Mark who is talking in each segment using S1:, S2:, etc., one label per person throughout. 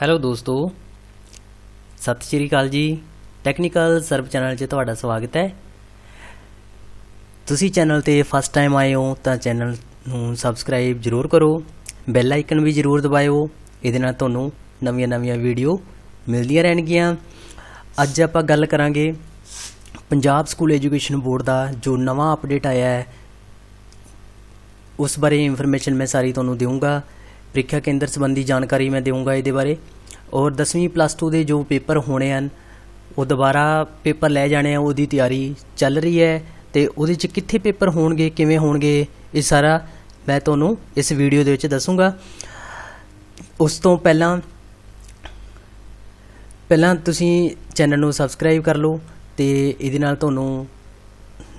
S1: hello ਦੋਸਤੋ ਸਤਿ ਸ਼੍ਰੀ ਅਕਾਲ ਜੀ ਟੈਕਨੀਕਲ ਸਰਵ ਚੈਨਲ 'ਚ ਤੁਹਾਡਾ ਸਵਾਗਤ ਹੈ ਤੁਸੀਂ ਚੈਨਲ ਤੇ ਫਸਟ ਟਾਈਮ ਆਏ ਹੋ ਤਾਂ ਚੈਨਲ ਨੂੰ ਸਬਸਕ੍ਰਾਈਬ ਜ਼ਰੂਰ ਕਰੋ ਬੈਲ ਆਈਕਨ ਵੀ ਜ਼ਰੂਰ ਦਬਾਇਓ ਇਹਦੇ ਨਾਲ ਤੁਹਾਨੂੰ ਨਵੀਆਂ-ਨਵੀਆਂ ਵੀਡੀਓ ਮਿਲਦੀਆਂ ਰਹਿਣਗੀਆਂ ਅੱਜ ਆਪਾਂ ਗੱਲ ਕਰਾਂਗੇ ਪੰਜਾਬ ਸਕੂਲ ਐਜੂਕੇਸ਼ਨ ਬੋਰਡ ਦਾ ਜੋ ਨਵਾਂ ਅਪਡੇਟ ਆਇਆ ਹੈ ਉਸ ਬਾਰੇ ਇਨਫੋਰਮੇਸ਼ਨ ਮੈਂ ਸਾਰੀ ਤੁਹਾਨੂੰ ਦੇਵਾਂਗਾ ਪ੍ਰੀਖਿਆ ਕੇਂਦਰ ਸੰਬੰਧੀ ਜਾਣਕਾਰੀ ਮੈਂ ਦੇਵਾਂਗਾ ਇਹਦੇ ਬਾਰੇ ਔਰ 10ਵੀਂ ਪਲੱਸ 2 ਦੇ ਜੋ ਪੇਪਰ ਹੋਣੇ ਹਨ ਉਹ ਦੁਬਾਰਾ ਪੇਪਰ ਲੈ ਜਾਣੇ ਆ ਉਹਦੀ ਤਿਆਰੀ ਚੱਲ ਰਹੀ ਹੈ ਤੇ ਉਹਦੇ ਚ ਕਿੱਥੇ ਪੇਪਰ ਹੋਣਗੇ ਕਿਵੇਂ ਹੋਣਗੇ ਇਹ ਸਾਰਾ ਮੈਂ ਤੁਹਾਨੂੰ ਇਸ ਵੀਡੀਓ ਦੇ ਵਿੱਚ ਦੱਸੂਗਾ ਉਸ ਤੋਂ ਪਹਿਲਾਂ ਪਹਿਲਾਂ ਤੁਸੀਂ ਚੈਨਲ ਨੂੰ ਸਬਸਕ੍ਰਾਈਬ ਕਰ ਲਓ ਤੇ ਇਹਦੇ ਨਾਲ ਤੁਹਾਨੂੰ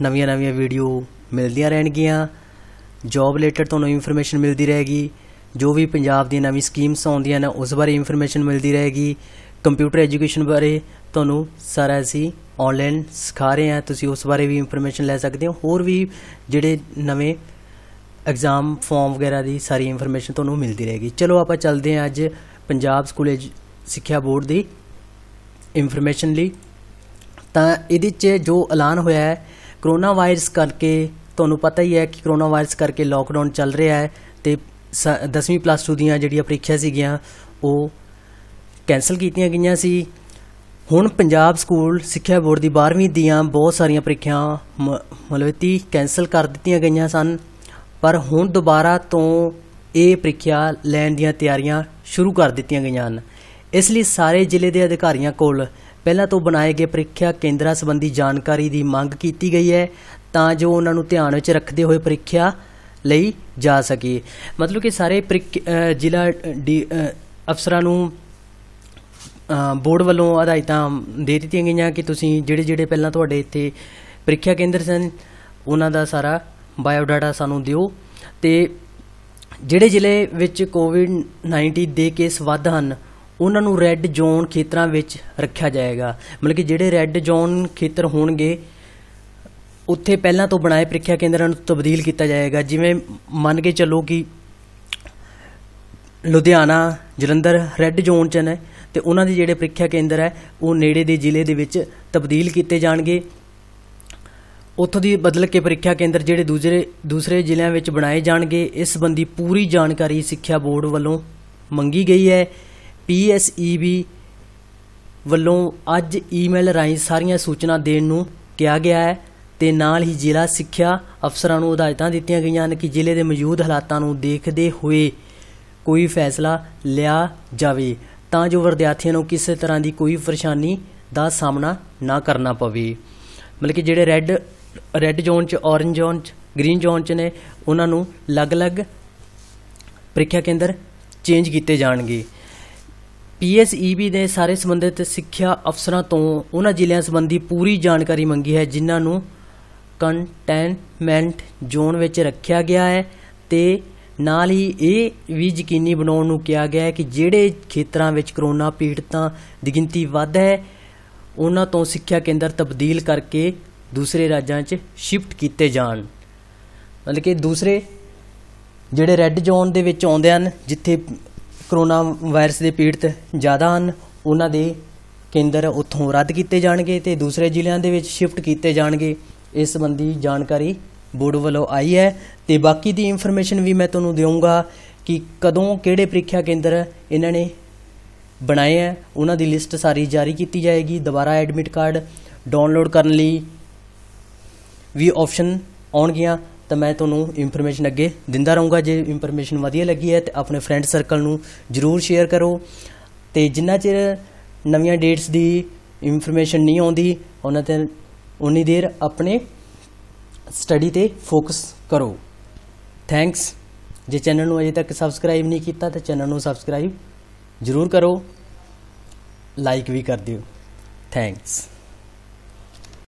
S1: ਨਵੀਆਂ-ਨਵੀਆਂ ਵੀਡੀਓ ਮਿਲਦੀਆਂ ਰਹਿਣਗੀਆਂ ਜੌਬ ਰਿਲੇਟਡ ਤੁਹਾਨੂੰ ਇਨਫੋਰਮੇਸ਼ਨ ਮਿਲਦੀ ਰਹੇਗੀ ਜੋ ਵੀ ਪੰਜਾਬ ਦੀਆਂ ਨਵੀਂ ਸਕੀਮਸ ਆਉਂਦੀਆਂ ਨੇ ਉਸ ਬਾਰੇ ਇਨਫੋਰਮੇਸ਼ਨ ਮਿਲਦੀ ਰਹੇਗੀ ਕੰਪਿਊਟਰ ਐਜੂਕੇਸ਼ਨ ਬਾਰੇ ਤੁਹਾਨੂੰ ਸਾਰਾ ਅਸੀਂ ਆਨਲਾਈਨ ਸਿਖਾ ਰਹੇ ਹਾਂ ਤੁਸੀਂ ਉਸ ਬਾਰੇ ਵੀ ਇਨਫੋਰਮੇਸ਼ਨ ਲੈ ਸਕਦੇ ਹੋ ਹੋਰ ਵੀ ਜਿਹੜੇ ਨਵੇਂ ਐਗਜ਼ਾਮ ਫਾਰਮ ਵਗੈਰਾ ਦੀ ਸਾਰੀ ਇਨਫੋਰਮੇਸ਼ਨ ਤੁਹਾਨੂੰ ਮਿਲਦੀ ਰਹੇਗੀ ਚਲੋ ਆਪਾਂ ਚੱਲਦੇ ਹਾਂ ਅੱਜ ਪੰਜਾਬ ਸਕੂਲ ਸਿੱਖਿਆ ਬੋਰਡ ਦੀ ਇਨਫੋਰਮੇਸ਼ਨ ਲਈ ਤਾਂ ਇਹਦੇ 'ਚ ਜੋ ਐਲਾਨ ਹੋਇਆ ਹੈ ਕਰੋਨਾ ਵਾਇਰਸ ਕਰਕੇ ਤੁਹਾਨੂੰ ਪਤਾ ਹੀ ਹੈ ਕਿ ਕਰੋਨਾ ਵਾਇਰਸ ਕਰਕੇ ਲਾਕਡਾਊਨ ਚੱਲ ਰਿਹਾ ਹੈ ਤੇ 10ਵੀਂ ਪਲੱਸ 2 ਦੀਆਂ ਜਿਹੜੀਆਂ ਪ੍ਰੀਖਿਆ ਸੀਗੀਆਂ ਉਹ ਕੈਨਸਲ ਕੀਤੀਆਂ ਗਈਆਂ ਸੀ ਹੁਣ ਪੰਜਾਬ ਸਕੂਲ ਸਿੱਖਿਆ ਬੋਰਡ ਦੀ 12ਵੀਂ ਦੀਆਂ ਬਹੁਤ ਸਾਰੀਆਂ ਪ੍ਰੀਖਿਆ ਮਤਲਬ ਕਿ ਕੈਨਸਲ ਕਰ ਦਿੱਤੀਆਂ ਗਈਆਂ ਸਨ ਪਰ ਹੁਣ ਦੁਬਾਰਾ ਤੋਂ ਇਹ ਪ੍ਰੀਖਿਆ ਲੈਣ ਦੀਆਂ ਤਿਆਰੀਆਂ ਸ਼ੁਰੂ ਕਰ ਦਿੱਤੀਆਂ ਗਈਆਂ ਹਨ ਇਸ ਲਈ ਸਾਰੇ ਜ਼ਿਲ੍ਹੇ ਦੇ ਅਧਿਕਾਰੀਆਂ ਕੋਲ ਪਹਿਲਾਂ ਤੋਂ ਬਣਾਏ ਗਏ ਪ੍ਰੀਖਿਆ ਕੇਂਦਰਾਂ ਸੰਬੰਧੀ ਜਾਣਕਾਰੀ ਦੀ ਮੰਗ ਕੀਤੀ ਗਈ ਹੈ ਤਾਂ ਜੋ ਉਹਨਾਂ ਨੂੰ ਧਿਆਨ ਵਿੱਚ ਰੱਖਦੇ ਹੋਏ ਪ੍ਰੀਖਿਆ ਲਈ ਜਾ ਸਕੀ ਮਤਲਬ ਕਿ ਸਾਰੇ ਜ਼ਿਲ੍ਹਾ ਅਫਸਰਾਂ ਨੂੰ ਬੋਰਡ ਵੱਲੋਂ ਹਦਾਇਤਾਂ ਦੇ ਦਿੱਤੀਆਂ ਗਈਆਂ ਕਿ ਤੁਸੀਂ ਜਿਹੜੇ ਜਿਹੜੇ ਪਹਿਲਾਂ ਤੁਹਾਡੇ ਇੱਥੇ ਪ੍ਰੀਖਿਆ ਕੇਂਦਰ ਸਨ ਉਹਨਾਂ ਦਾ ਸਾਰਾ ਬਾਇਓ ਡਾਟਾ ਸਾਨੂੰ ਦਿਓ ਤੇ ਜਿਹੜੇ ਜ਼ਿਲ੍ਹੇ ਵਿੱਚ ਕੋਵਿਡ-19 ਦੇ ਕੇਸ ਵੱਧ ਹਨ ਉਹਨਾਂ ਨੂੰ ਰੈੱਡ ਜ਼ੋਨ ਖੇਤਰਾਂ ਵਿੱਚ ਰੱਖਿਆ ਜਾਏਗਾ ਮਤਲਬ ਕਿ ਜਿਹੜੇ ਰੈੱਡ ਜ਼ੋਨ ਖੇਤਰ ਹੋਣਗੇ ਉੱਥੇ ਪਹਿਲਾਂ ਤੋਂ ਬਣਾਏ ਪ੍ਰੀਖਿਆ ਕੇਂਦਰਾਂ ਨੂੰ ਤਬਦੀਲ ਕੀਤਾ ਜਾਏਗਾ ਜਿਵੇਂ ਮੰਨ ਕੇ ਚੱਲੋ ਕਿ ਲੁਧਿਆਣਾ ਜਲੰਧਰ ਰੈੱਡ ਜ਼ੋਨ 'ਚ ਨੇ ਤੇ ਉਹਨਾਂ ਦੇ ਜਿਹੜੇ ਪ੍ਰੀਖਿਆ ਕੇਂਦਰ ਹੈ ਉਹ ਨੇੜੇ ਦੇ ਜ਼ਿਲ੍ਹੇ ਦੇ ਵਿੱਚ ਤਬਦੀਲ ਕੀਤੇ ਜਾਣਗੇ ਉੱਥੋਂ ਦੀ ਬਦਲ ਕੇ ਪ੍ਰੀਖਿਆ ਕੇਂਦਰ ਜਿਹੜੇ ਦੂਜੇ ਦੂਸਰੇ ਜ਼ਿਲ੍ਹਿਆਂ ਵਿੱਚ ਬਣਾਏ ਜਾਣਗੇ ਇਸ ਸੰਬੰਧੀ ਪੂਰੀ ਜਾਣਕਾਰੀ ਸਿੱਖਿਆ ਬੋਰਡ ਵੱਲੋਂ ਮੰਗੀ ਗਈ ਹੈ PSEB ਵੱਲੋਂ ਅੱਜ ਈਮੇਲ ਰਾਹੀਂ ਸਾਰੀਆਂ ਸੂਚਨਾ ਦੇਣ ਨੂੰ ਕਿਹਾ ਗਿਆ ਹੈ ਤੇ ਨਾਲ ਹੀ ਜ਼ਿਲ੍ਹਾ ਸਿੱਖਿਆ ਅਫਸਰਾਂ ਨੂੰ ਹਦਾਇਤਾਂ ਦਿੱਤੀਆਂ ਗਈਆਂ ਹਨ ਕਿ ਜ਼ਿਲ੍ਹੇ ਦੇ ਮੌਜੂਦ ਹਾਲਾਤਾਂ ਨੂੰ ਦੇਖਦੇ ਹੋਏ ਕੋਈ ਫੈਸਲਾ ਲਿਆ ਜਾਵੇ ਤਾਂ ਜੋ ਵਿਦਿਆਰਥੀਆਂ ਨੂੰ ਕਿਸੇ ਤਰ੍ਹਾਂ ਦੀ ਕੋਈ ਪਰੇਸ਼ਾਨੀ ਦਾ ਸਾਹਮਣਾ ਨਾ ਕਰਨਾ ਪਵੇ ਮਤਲਬ ਕਿ ਜਿਹੜੇ ਰੈੱਡ ਰੈੱਡ ਜ਼ੋਨ 'ਚ ਔਰੇਂਜ ਜ਼ੋਨ 'ਚ ਗ੍ਰੀਨ ਜ਼ੋਨ 'ਚ ਨੇ ਉਹਨਾਂ ਨੂੰ ਅਲੱਗ-ਅਲੱਗ ਪ੍ਰੀਖਿਆ ਕੇਂਦਰ ਚੇਂਜ ਕੀਤੇ ਜਾਣਗੇ ਪੀਐਸਈਬੀ ਦੇ ਸਾਰੇ ਸੰਬੰਧਿਤ ਸਿੱਖਿਆ ਅਫਸਰਾਂ ਤੋਂ ਉਹਨਾਂ ਜ਼ਿਲ੍ਹਿਆਂ ਸੰਬੰਧੀ ਪੂਰੀ ਜਾਣਕਾਰੀ ਮੰਗੀ ਹੈ ਜਿਨ੍ਹਾਂ ਨੂੰ ਕੰਟੇਨਮੈਂਟ ਜ਼ੋਨ ਵਿੱਚ ਰੱਖਿਆ ਗਿਆ ਹੈ ਤੇ ਨਾਲ ਹੀ ਇਹ ਵੀ ਯਕੀਨੀ ਬਣਾਉਣ ਨੂੰ ਕਿਹਾ ਗਿਆ ਹੈ ਕਿ ਜਿਹੜੇ ਖੇਤਰਾਂ ਵਿੱਚ ਕਰੋਨਾ ਪੀੜਤਾਂ ਦੀ ਗਿਣਤੀ ਵੱਧ ਹੈ ਉਹਨਾਂ ਤੋਂ ਸਿੱਖਿਆ ਕੇਂਦਰ ਤਬਦੀਲ ਕਰਕੇ ਦੂਸਰੇ ਰਾਜਾਂ 'ਚ ਸ਼ਿਫਟ ਕੀਤੇ ਜਾਣ ਮਤਲਬ ਕਿ ਦੂਸਰੇ ਜਿਹੜੇ ਰੈੱਡ ਜ਼ੋਨ ਦੇ ਵਿੱਚ ਆਉਂਦੇ ਹਨ ਜਿੱਥੇ ਕਰੋਨਾ ਵਾਇਰਸ ਦੇ ਪੀੜਤ ਜ਼ਿਆਦਾ ਹਨ ਉਹਨਾਂ ਦੇ ਕੇਂਦਰ ਉੱਥੋਂ ਰੱਦ ਕੀਤੇ ਜਾਣਗੇ ਤੇ ਦੂਸਰੇ ਜ਼ਿਲ੍ਹਿਆਂ ਦੇ ਵਿੱਚ ਸ਼ਿਫਟ ਕੀਤੇ ਜਾਣਗੇ ਇਸ ਸੰਬੰਧੀ ਜਾਣਕਾਰੀ ਬੋਰਡ ਵੱਲੋਂ ਆਈ ਹੈ ਤੇ ਬਾਕੀ ਦੀ ਇਨਫੋਰਮੇਸ਼ਨ ਵੀ ਮੈਂ ਤੁਹਾਨੂੰ ਦੇਵਾਂਗਾ ਕਿ ਕਦੋਂ ਕਿਹੜੇ ਪ੍ਰੀਖਿਆ ਕੇਂਦਰ ਇਹਨਾਂ ਨੇ ਬਣਾਏ ਆ ਉਹਨਾਂ ਦੀ ਲਿਸਟ ਸਾਰੀ ਜਾਰੀ ਕੀਤੀ ਜਾਏਗੀ ਦੁਬਾਰਾ ਐਡਮਿਟ ਕਾਰਡ ਡਾਊਨਲੋਡ ਕਰਨ ਲਈ ਵੀ ਆਪਸ਼ਨ ਆਉਣਗੀਆਂ ਤਾਂ ਮੈਂ ਤੁਹਾਨੂੰ ਇਨਫੋਰਮੇਸ਼ਨ ਅੱਗੇ ਦਿੰਦਾ ਰਹੂੰਗਾ ਜੇ ਇਨਫੋਰਮੇਸ਼ਨ ਵਧੀਆ ਲੱਗੀ ਹੈ ਤੇ ਆਪਣੇ ਫਰੈਂਡ ਸਰਕਲ ਨੂੰ ਜਰੂਰ ਸ਼ੇਅਰ ਕਰੋ ਤੇ ਜਿੰਨਾ ਚਿਰ ਨਵੀਆਂ ਡੇਟਸ ਦੀ ਇਨਫੋਰਮੇਸ਼ਨ ਨਹੀਂ ਆਉਂਦੀ ਉਹਨਾਂ ਤੇ ਉਨੀ ਦੇਰ ਆਪਣੇ ਸਟੱਡੀ ਤੇ ਫੋਕਸ ਕਰੋ ਥੈਂਕਸ ਜੇ ਚੈਨਲ ਨੂੰ ਅਜੇ ਤੱਕ ਸਬਸਕ੍ਰਾਈਬ ਨਹੀਂ ਕੀਤਾ ਤਾਂ ਚੈਨਲ ਨੂੰ ਸਬਸਕ੍ਰਾਈਬ ਜ਼ਰੂਰ ਕਰੋ ਲਾਈਕ ਵੀ ਕਰ ਦਿਓ ਥੈਂਕਸ